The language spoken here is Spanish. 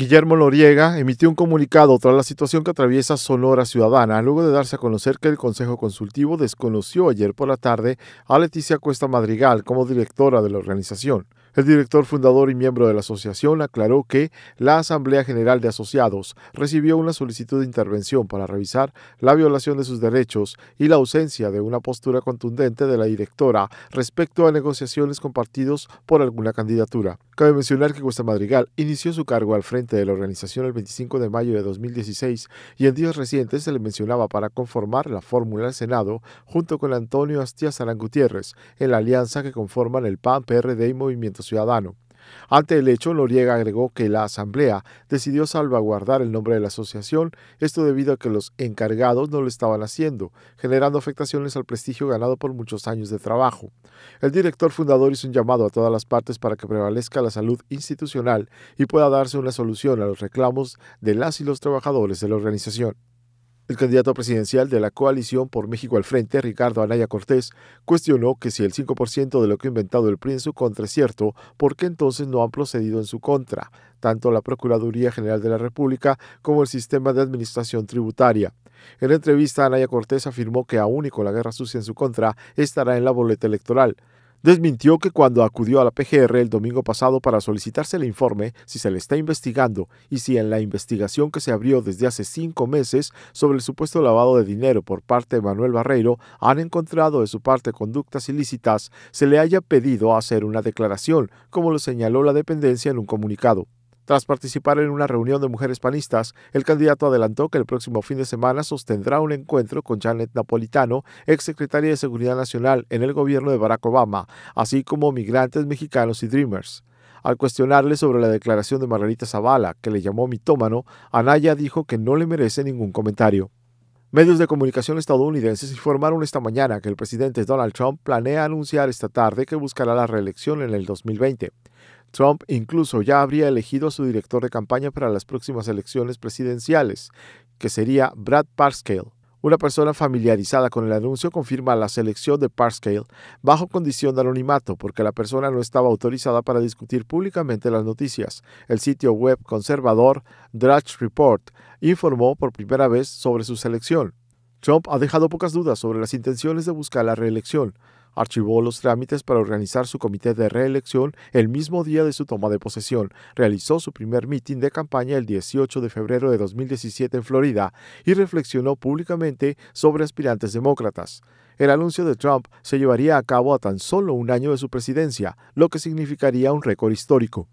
Guillermo Loriega emitió un comunicado tras la situación que atraviesa Sonora Ciudadana, luego de darse a conocer que el Consejo Consultivo desconoció ayer por la tarde a Leticia Cuesta Madrigal como directora de la organización. El director fundador y miembro de la asociación aclaró que la Asamblea General de Asociados recibió una solicitud de intervención para revisar la violación de sus derechos y la ausencia de una postura contundente de la directora respecto a negociaciones compartidos por alguna candidatura. Cabe mencionar que Cuesta Madrigal inició su cargo al frente de la organización el 25 de mayo de 2016 y en días recientes se le mencionaba para conformar la fórmula del Senado junto con Antonio Astia Gutiérrez en la alianza que conforman el PAN, PRD y Movimiento Ciudadano. Ante el hecho, Noriega agregó que la Asamblea decidió salvaguardar el nombre de la asociación, esto debido a que los encargados no lo estaban haciendo, generando afectaciones al prestigio ganado por muchos años de trabajo. El director fundador hizo un llamado a todas las partes para que prevalezca la salud institucional y pueda darse una solución a los reclamos de las y los trabajadores de la organización. El candidato presidencial de la coalición por México al frente, Ricardo Anaya Cortés, cuestionó que si el 5% de lo que ha inventado el PRI en su contra es cierto, ¿por qué entonces no han procedido en su contra? tanto la Procuraduría General de la República como el sistema de administración tributaria. En entrevista, Anaya Cortés afirmó que aún y con la guerra sucia en su contra, estará en la boleta electoral desmintió que cuando acudió a la PGR el domingo pasado para solicitarse el informe si se le está investigando y si en la investigación que se abrió desde hace cinco meses sobre el supuesto lavado de dinero por parte de Manuel Barreiro han encontrado de su parte conductas ilícitas, se le haya pedido hacer una declaración, como lo señaló la dependencia en un comunicado. Tras participar en una reunión de mujeres panistas, el candidato adelantó que el próximo fin de semana sostendrá un encuentro con Janet Napolitano, exsecretaria de Seguridad Nacional en el gobierno de Barack Obama, así como migrantes mexicanos y Dreamers. Al cuestionarle sobre la declaración de Margarita Zavala, que le llamó mitómano, Anaya dijo que no le merece ningún comentario. Medios de comunicación estadounidenses informaron esta mañana que el presidente Donald Trump planea anunciar esta tarde que buscará la reelección en el 2020. Trump incluso ya habría elegido a su director de campaña para las próximas elecciones presidenciales, que sería Brad Parscale. Una persona familiarizada con el anuncio confirma la selección de Parscale bajo condición de anonimato porque la persona no estaba autorizada para discutir públicamente las noticias. El sitio web conservador Drudge Report informó por primera vez sobre su selección. Trump ha dejado pocas dudas sobre las intenciones de buscar la reelección. Archivó los trámites para organizar su comité de reelección el mismo día de su toma de posesión. Realizó su primer mitin de campaña el 18 de febrero de 2017 en Florida y reflexionó públicamente sobre aspirantes demócratas. El anuncio de Trump se llevaría a cabo a tan solo un año de su presidencia, lo que significaría un récord histórico.